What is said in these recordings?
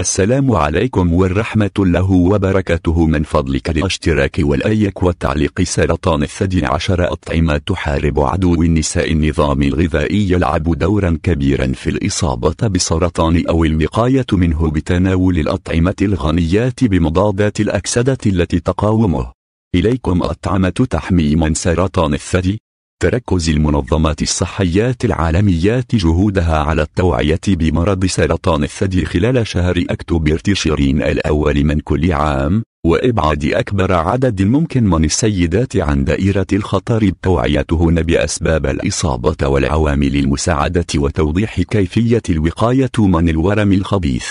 السلام عليكم والرحمة الله وبركاته من فضلك الاشتراك والأيك والتعليق سرطان الثدي عشر أطعمة تحارب عدو النساء النظام الغذائي يلعب دورا كبيرا في الإصابة بسرطان أو الوقاية منه بتناول الأطعمة الغنيات بمضادات الأكسدة التي تقاومه إليكم أطعمة تحمي من سرطان الثدي تركز المنظمات الصحيات العالميات جهودها على التوعية بمرض سرطان الثدي خلال شهر أكتوبر تشرين الأول من كل عام وإبعاد أكبر عدد ممكن من السيدات عن دائرة الخطر توعيتهن بأسباب الإصابة والعوامل المساعدة وتوضيح كيفية الوقاية من الورم الخبيث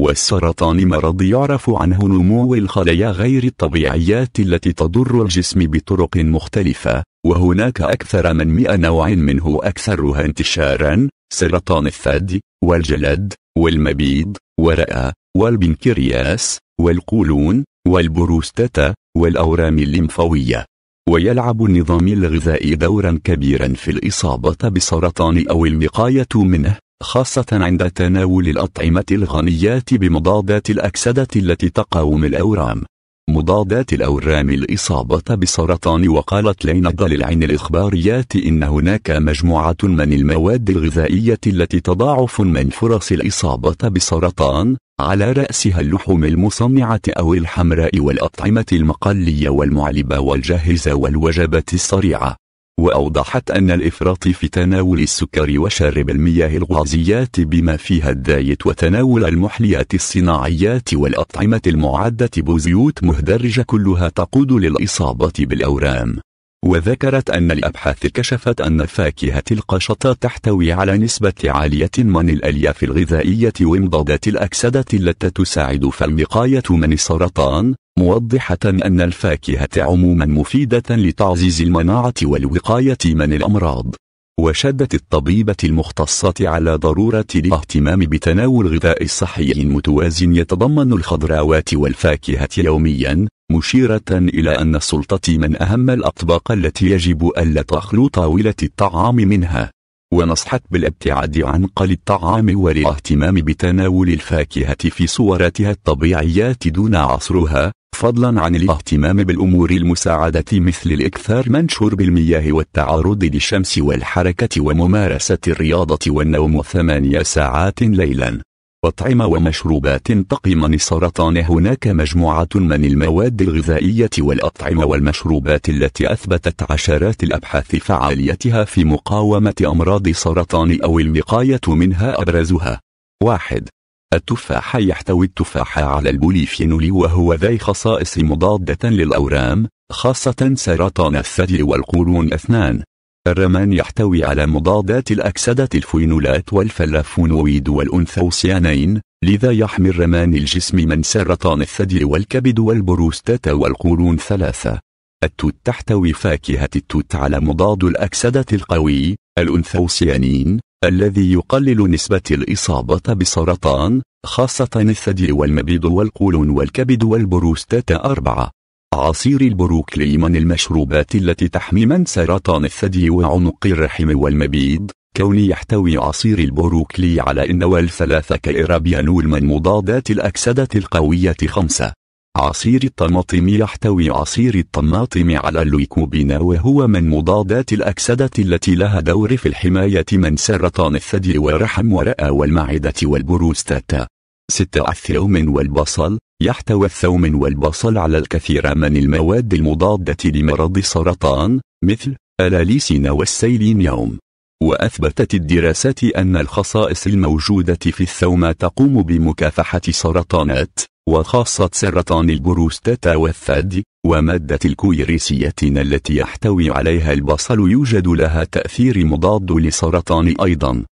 والسرطان مرض يعرف عنه نمو الخلايا غير الطبيعيات التي تضر الجسم بطرق مختلفة وهناك أكثر من 100 نوع منه أكثرها انتشارا سرطان الثدي والجلد والمبيض والرئة والبنكرياس والقولون والبروستاتا والأورام الليمفاوية ويلعب النظام الغذائي دورا كبيرا في الإصابة بسرطان أو الوقاية منه خاصة عند تناول الأطعمة الغنيات بمضادات الأكسدة التي تقاوم الأورام مضادات الأورام الإصابة بسرطان وقالت لينض للعين الإخباريات إن هناك مجموعة من المواد الغذائية التي تضاعف من فرص الإصابة بسرطان على رأسها اللحوم المصنعة أو الحمراء والأطعمة المقلية والمعلبة والجاهزة والوجبة السريعة وأوضحت أن الإفراط في تناول السكر وشرب المياه الغازيات بما فيها الدايت وتناول المحليات الصناعيات والأطعمة المعدة بزيوت مهدرجة كلها تقود للإصابة بالأورام وذكرت أن الأبحاث كشفت أن فاكهة القشطة تحتوي على نسبة عالية من الألياف الغذائية ومضادات الأكسدة التي تساعد في الوقاية من السرطان موضحة أن الفاكهة عموما مفيدة لتعزيز المناعة والوقاية من الأمراض وشدت الطبيبة المختصة على ضرورة الاهتمام بتناول غذاء صحي متوازن يتضمن الخضراوات والفاكهة يوميا مشيرة إلى أن السلطة من أهم الأطباق التي يجب ألا تخلو طاولة الطعام منها ونصحت بالابتعاد عن قل الطعام والاهتمام بتناول الفاكهة في صورتها الطبيعية دون عصرها فضلا عن الاهتمام بالأمور المساعدة مثل الإكثار من شرب المياه والتعرض للشمس والحركة وممارسة الرياضة والنوم ثمانية ساعات ليلا أطعمة ومشروبات تقي من السرطان هناك مجموعة من المواد الغذائية والأطعمة والمشروبات التي أثبتت عشرات الأبحاث فعاليتها في مقاومة أمراض السرطان أو الوقاية منها أبرزها 1. التفاح يحتوي التفاح على البوليفينول وهو ذي خصائص مضادة للأورام خاصة سرطان الثدي والقولون اثنان الرمان يحتوي على مضادات الأكسدة الفينولات والفلافونويد والأنثوسيانين لذا يحمي الرمان الجسم من سرطان الثدي والكبد والبروستاتا والقولون ثلاثة التوت تحتوي فاكهة التوت على مضاد الأكسدة القوي الأنثوسيانين الذي يقلل نسبة الإصابة بسرطان خاصة الثدي والمبيض والقولون والكبد والبروستاتا أربعة عصير البروكلي من المشروبات التي تحمي من سرطان الثدي وعنق الرحم والمبيض كون يحتوي عصير البروكلي على النوال 3 كإرابيانول من مضادات الأكسدة القوية خمسة عصير الطماطم يحتوي عصير الطماطم على الليكوبين وهو من مضادات الأكسدة التي لها دور في الحماية من سرطان الثدي ورحم ورأى والمعدة والبروستاتا 6 الثوم والبصل يحتوي الثوم والبصل على الكثير من المواد المضادة لمرض السرطان مثل الاليسين والسيلينيوم وأثبتت الدراسات أن الخصائص الموجودة في الثوم تقوم بمكافحة سرطانات وخاصة سرطان البروستاتا والثدي ومادة الكويريسيتين التي يحتوي عليها البصل يوجد لها تأثير مضاد لسرطان أيضا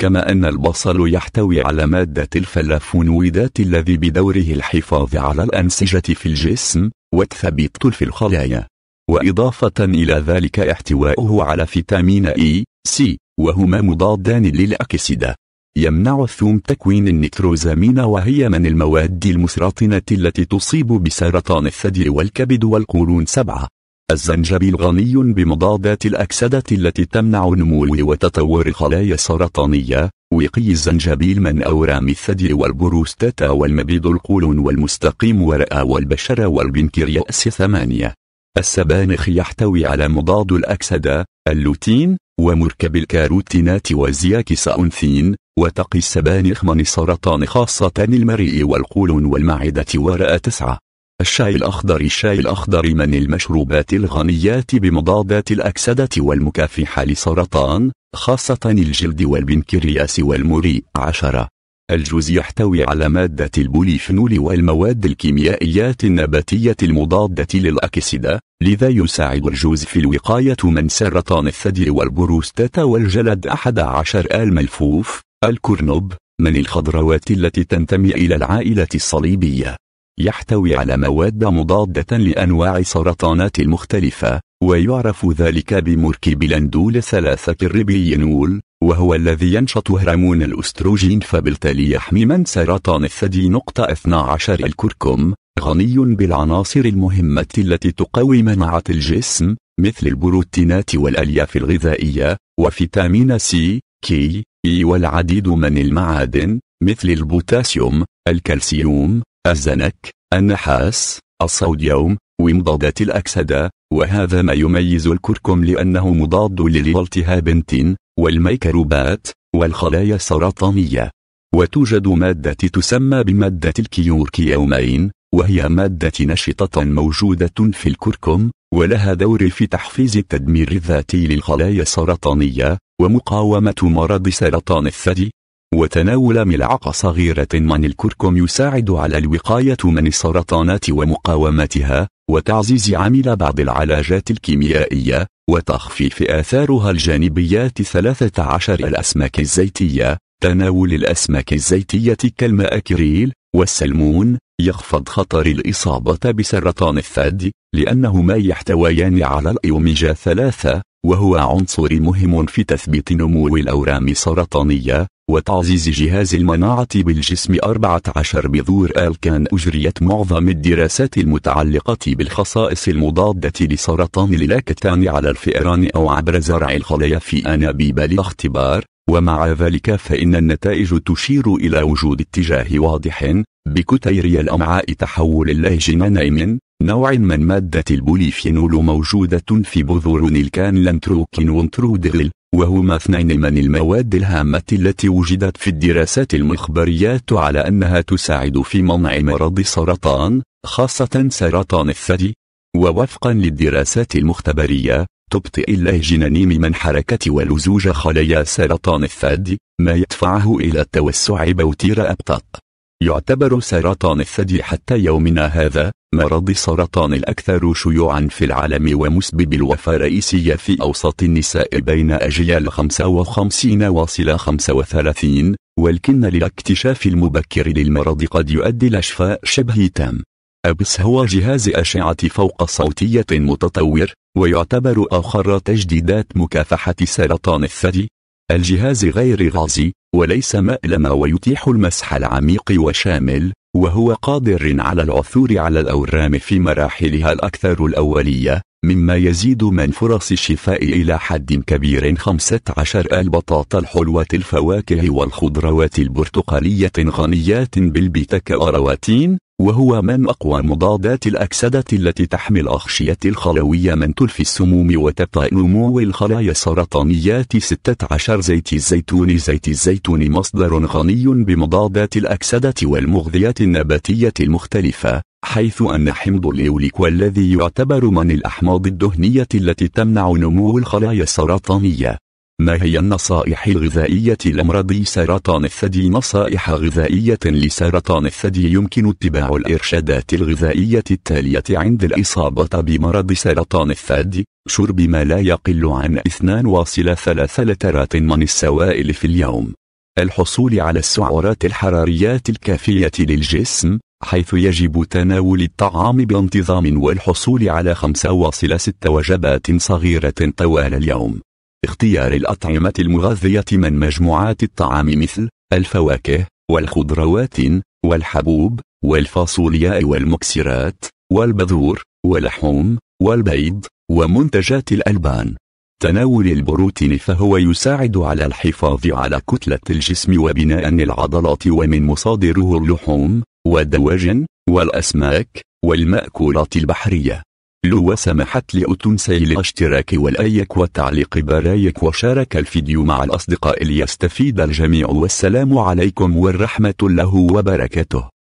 كما أن البصل يحتوي على مادة الفلافونويدات الذي بدوره الحفاظ على الأنسجة في الجسم والثبيت في الخلايا وإضافة إلى ذلك احتوائه على فيتامين إي e، سي وهما مضادان للأكسدة يمنع الثوم تكوين النيتروزامين وهي من المواد المسرطنة التي تصيب بسرطان الثدي والكبد والقولون سبعة الزنجبيل غني بمضادات الأكسدة التي تمنع نمو وتطور الخلايا السرطانية وقي الزنجبيل من أورام الثدي والبروستاتا والمبيض القولون والمستقيم ورئة والبشرة والبنكرياس ثمانية السبانخ يحتوي على مضاد الأكسدة اللوتين ومركب الكاروتينات أنثين وتقي السبانخ من السرطان خاصة المريء والقولون والمعدة ورأى تسعة الشاي الأخضر الشاي الأخضر من المشروبات الغنية بمضادات الأكسدة والمكافحة لسرطان خاصة الجلد والبنكرياس والمريء عشرة الجوز يحتوي على مادة البوليفنول والمواد الكيميائيات النباتية المضادة للأكسدة لذا يساعد الجوز في الوقاية من سرطان الثدي والبروستاتا والجلد أحد عشر الملفوف الكرنب من الخضروات التي تنتمي إلى العائلة الصليبية يحتوي على مواد مضادة لأنواع السرطانات المختلفة ويعرف ذلك بمركب لندول ثلاثة الريبيينول وهو الذي ينشط هرمون الأستروجين فبالتالي يحمي من سرطان الثدي نقطة 12 الكركم غني بالعناصر المهمة التي تقوي مناعة الجسم مثل البروتينات والألياف الغذائية وفيتامين سي كي إي e، والعديد من المعادن مثل البوتاسيوم الكالسيوم الزنك، النحاس، الصوديوم، ومضادات الأكسدة، وهذا ما يميز الكركم لأنه مضاد للالتهابنتين والميكروبات والخلايا السرطانية وتوجد مادة تسمى بمادة الكيوركيومين وهي مادة نشطة موجودة في الكركم ولها دور في تحفيز التدمير الذاتي للخلايا السرطانية ومقاومة مرض سرطان الثدي وتناول ملعقة صغيرة من الكركم يساعد على الوقاية من السرطانات ومقاومتها وتعزيز عمل بعض العلاجات الكيميائية وتخفيف آثارها الجانبيات 13 الأسماك الزيتية تناول الأسماك الزيتية كالمأكريل والسلمون يخفض خطر الإصابة بسرطان الثدي لأنهما يحتويان على الأيوميجا 3، وهو عنصر مهم في تثبيت نمو الأورام السرطانية وتعزيز جهاز المناعة بالجسم 14 بذور الكان أجريت معظم الدراسات المتعلقة بالخصائص المضادة لسرطان الليلاكتان على الفئران أو عبر زرع الخلايا في أنابيب الاختبار ومع ذلك فإن النتائج تشير إلى وجود اتجاه واضح بكتيريا الأمعاء تحول الليجينين من نوع من مادة البوليفينول موجودة في بذور لانتروكين وانترودغل وهما اثنين من المواد الهامة التي وجدت في الدراسات المخبريات على أنها تساعد في منع مرض السرطان خاصة سرطان الثدي ووفقا للدراسات المختبرية تبطئ اللهجنانيم من حركة ولزوج خلايا سرطان الثدي ما يدفعه إلى التوسع بوتير أبطأ يعتبر سرطان الثدي حتى يومنا هذا مرض سرطان الأكثر شيوعا في العالم ومسبب الوفاة الرئيسية في أوسط النساء بين أجيال 55 واصل 35 ولكن للاكتشاف المبكر للمرض قد يؤدي لشفاء شبه تام أبس هو جهاز أشعة فوق صوتية متطور ويعتبر آخر تجديدات مكافحة سرطان الثدي الجهاز غير غازي وليس مألم ويتيح المسح العميق وشامل وهو قادر على العثور على الأورام في مراحلها الأكثر الأولية مما يزيد من فرص الشفاء إلى حد كبير 15 البطاطا الحلوة الفواكه والخضروات البرتقالية غنيات بالبيتا كاروتين وهو من أقوى مضادات الأكسدة التي تحمي الأغشية الخلوية من تلف السموم وتبطئ نمو الخلايا السرطانيات 16 زيت الزيتون زيت الزيتون مصدر غني بمضادات الأكسدة والمغذيات النباتية المختلفة حيث أن حمض الإوليك والذي يعتبر من الأحماض الدهنية التي تمنع نمو الخلايا السرطانية ما هي النصائح الغذائية لمرضي سرطان الثدي نصائح غذائية لسرطان الثدي يمكن اتباع الإرشادات الغذائية التالية عند الإصابة بمرض سرطان الثدي شرب ما لا يقل عن 2.3 لترات من السوائل في اليوم الحصول على السعرات الحراريات الكافية للجسم حيث يجب تناول الطعام بانتظام والحصول على 5.6 وجبات صغيرة طوال اليوم اختيار الأطعمة المغذية من مجموعات الطعام مثل الفواكه والخضروات والحبوب والفاصولياء والمكسرات والبذور واللحوم والبيض ومنتجات الألبان تناول البروتين فهو يساعد على الحفاظ على كتلة الجسم وبناء العضلات ومن مصادره اللحوم والدواجن والأسماك والمأكولات البحرية لو سمحت لأتنسي الاشتراك والأيك والتعليق برايك وشارك الفيديو مع الأصدقاء ليستفيد الجميع والسلام عليكم والرحمة الله وبركاته